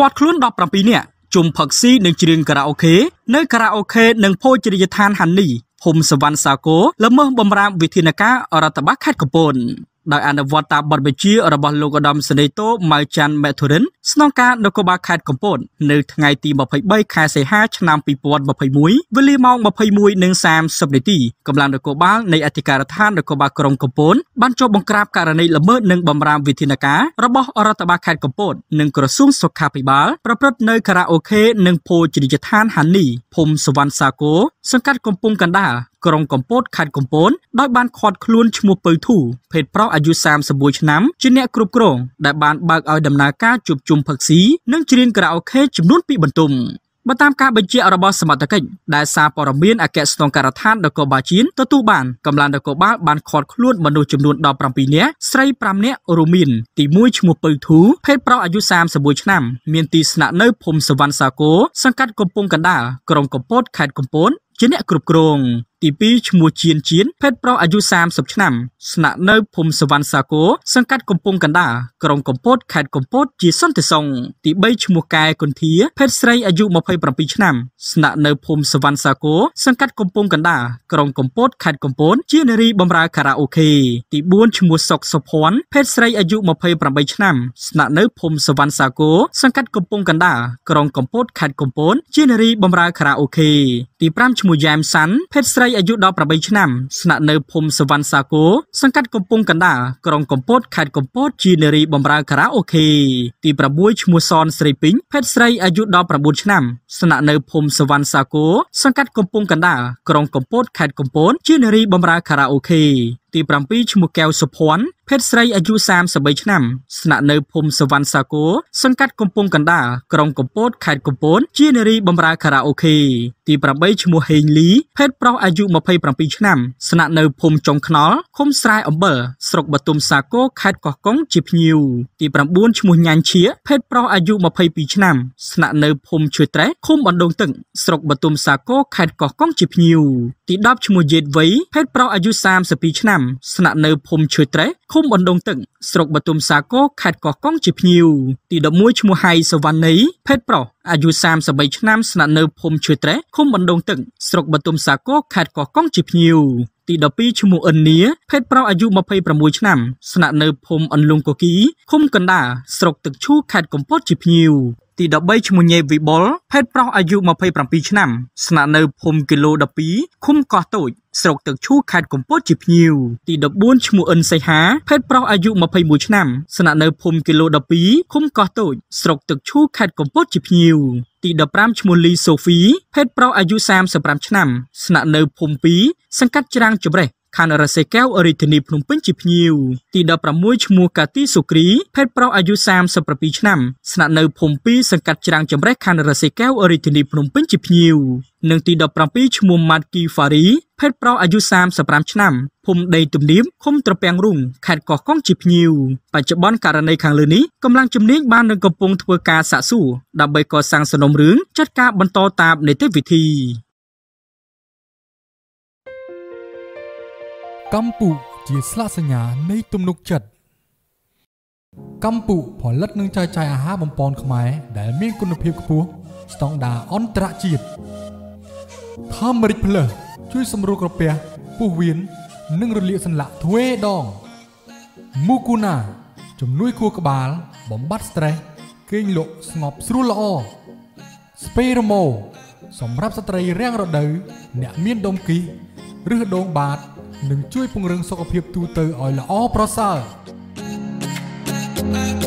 ឃាត់ខ្លួន17នាក់ជុំផឹកស៊ីនិងច្រៀងខារ៉ាអូខេនៅខារ៉ាអូខេនិងភោជនីយដ្ឋានហានីភូមិសវណ្ណសាគរល្មើសបំរាមវិធានការរដ្ឋបាលខេត្តកំពតដោយអនុវត្តតាមបទបញ្ជារបស់លោកឧត្តមសេនីយ៍តូម៉ៅច័ន្ទមេធុរិនស្នងការនគរបាលខេត្តកំពតនៅថ្ងៃទី23ខែសីហាឆ្នាំ2021វេលាម៉ោង21:30នាទីកម្លាំងនគរបាលនៃអធិការដ្ឋាននគរបាលក្រុងកំពតបានចុះបង្ក្រាបករណីល្មើសនិងបំរាមវិធានការរបស់រដ្ឋបាលខេត្តកំពតនិងក្រសួងសុខាភិបាល ប្រព្រឹត្តនៅខារ៉ាអូខេនិងភោជនីយដ្ឋានហានីភូមិសវណ្ណសាគរសង្កាត់កំពង់កណ្ដាលក្រុងកំពតខេត្តកំពតដោយបានខាត់ខ្លួនឈ្មោះពៅធូភេទប្រុសអាយុ31ឆ្នាំជាអ្នកគ្រប់គ្រងដែលបានបើកឲ្យដំណើរការជួបជុំផឹកស៊ីនិងច្រៀងខារ៉ាអូខេចំនួន2បន្ទុំបើតាមការបញ្ជាក់របស់សមត្ថកិច្ចដែលសារព័ត៌មានអគ្គស្នងការដ្ឋាននគរបាលជៀនទទួលបានកម្លាំងនគរបាលបានឃាត់ខ្លួនមនុស្សចំនួន17នាក់ស្រី5នាក់រួមមានទី1ឈ្មោះពៅធូភេទប្រុសអាយុ31ឆ្នាំមានទីស្នាក់នៅភូមិសវណ្ណសាគរសង្កាត់កំពង់កណ្ដាលក្រុងកំពតខេត្តកំពតជាអ្នកគ្រប់គ្រងទី2ឈ្មោះជៀនជៀនភេទប្រុសអាយុ30ឆ្នាំស្នាក់នៅភូមិសវណ្ណសាគរសង្កាត់កំពង់កណ្ដាលក្រុងកំពតខេត្តកំពតជាសន្តិសុងទី3ឈ្មោះកែគុន្ធាភេទស្រីអាយុ27ឆ្នាំស្នាក់នៅភូមិសវណ្ណសាគរសង្កាត់កំពង់កណ្ដាលក្រុងកំពតខេត្តកំពតជានារីបម្រើខារ៉ាអូខេទី4ឈ្មោះសុកសុភ័ណ្ឌភេទស្រីអាយុ28ឆ្នាំស្នាក់នៅភូមិសវណ្ណសាគរសង្កាត់កំពង់កណ្ដាលក្រុងកំពតខេត្តកំពតជានារីបម្រើខារ៉ាអូខេទី5ឈ្មោះយ៉ែមសាន់ភេទស្រីអាយុ18ឆ្នាំ ស្នាក់នៅភូមិសវណ្ណសាគរសង្កាត់កំពង់កណ្ដាលក្រុងកំពតខេត្តកំពតជានារីបម្រើខារ៉ាអូខេទី6ឈ្មោះសនស្រីពេញភេទស្រីអាយុ19ឆ្នាំស្នាក់នៅភូមិសវណ្ណសាគរសង្កាត់កំពង់កណ្ដាលក្រុងកំពតខេត្តកំពតជានារីបម្រើខារ៉ាអូខេទី7ឈ្មោះកែវសុភ័ណ្ឌភេទស្រីអាយុ33ឆ្នាំស្នាក់នៅភូមិសវណ្ណសាគរសង្កាត់កំពង់កណ្ដាលក្រុងកំពតខេត្តកំពតជានារីបម្រើខារ៉ាអូខេទី8ឈ្មោះហេងលីភេទប្រុសអាយុ27ឆ្នាំស្នាក់នៅភូមិចុងខ្នល់ឃុំស្រែអំបិលស្រុកបទុមសាគរខេត្តកោះកុងជាភ្ញៀវទី9ឈ្មោះញ៉ាញ់ឈៀភេទប្រុសអាយុ22ឆ្នាំស្នាក់នៅភូមិឈឿត្រេឃុំបណ្ដងទឹកស្រុកបទុមសាគរខេត្តកោះកុងជាភ្ញៀវទី10ឈ្មោះយេតវៃភេទប្រុសអាយុ32ឆ្នាំស្នាក់នៅភូមិឈឿត្រេឃុំបណ្ដងទឹកស្រុកបទុមសាគរខេត្តកោះកុងជាភ្ញៀវទី11ឈ្មោះហៃសវណ្ណីភេទប្រុសអាយុ33ឆ្នាំស្នាក់នៅភូមិឈឿត្រេឃុំបណ្ដងទឹកស្រុកបទុមសាគរខេត្តកោះកុងជាភ្ញៀវទី12ឈ្មោះអិននីភេទប្រុសអាយុ26ឆ្នាំស្នាក់នៅភូមិអន្លង់កូគីឃុំកណ្ដាលស្រុកទឹកឈូខេត្តកំពតជាភ្ញៀវទី13ឈ្មោះញេវិបុលភេទប្រុសអាយុ27ឆ្នាំ ស្នាក់នៅភូមិគីឡូ12ឃុំកោះតូច ស្រុកទឹកឈូខេត្តកំពតជាភ្ញៀវទី14ឈ្មោះអិនសីហាភេទប្រុសអាយុ21ឆ្នាំស្នាក់នៅភូមិគីឡូ12ឃុំកោះតូចស្រុកទឹកឈូខេត្តកំពតជាភ្ញៀវទី15ឈ្មោះលីសូហ្វី ភេទប្រុសអាយុ35ឆ្នាំស្នាក់នៅភូមិ2សង្កាត់ច្រាំងជម្រេះខណ្ឌរសេកែវរាជធានីភ្នំពេញជាភ្ញៀវទី16ឈ្មោះកាទីសុគ្រី ភេទប្រុសអាយុ37ឆ្នាំស្នាក់នៅភូមិ2សង្កាត់ច្រាំងចម្រេះខណ្ឌរសេកែវរាជធានីភ្នំពេញជាភ្ញៀវនិងទី17ឈ្មោះម៉ាត់គីហ្វារី ភេទប្រុសអាយុ35ឆ្នាំភូមិដីទំនៀមឃុំត្រពាំងរុងខេត្តកោះកុងជាភ្ញៀវបច្ចុប្បន្នករណីខាងលើនេះកំពុងជំនាញបាននឹងកំពុងធ្វើការសាកសួរដើម្បីកសាងសំណុំរឿងចាត់ការបន្តតាមនីតិវិធីកម្ពុជាស្លាកសញ្ញា នៃទំនុកចិត្តកម្ពុជាផលិតនិងចែកចាយអាហារបំពន់ខ្មែរដែលមានគុណភាពខ្ពស់ស្តង់ដារអន្តរជាតិធម្មរិកផ្លើសជួយសម្រួលក្រពះពោះវៀននិងរលាកសន្លាក់ទ្វេដងមូគូណាជំនួយខួរក្បាល បំបត្តិស្ត្រេសគេងលក់ស្ងប់ស្រួលល្អស្ពេរ៉ូម៉ូសម្រាប់ស្ត្រីរាំងរដូវអ្នក មានដុំគីឬដងបាតនិងជួយពង្រឹងសុខភាពទូទៅឲ្យល្អប្រសើរ។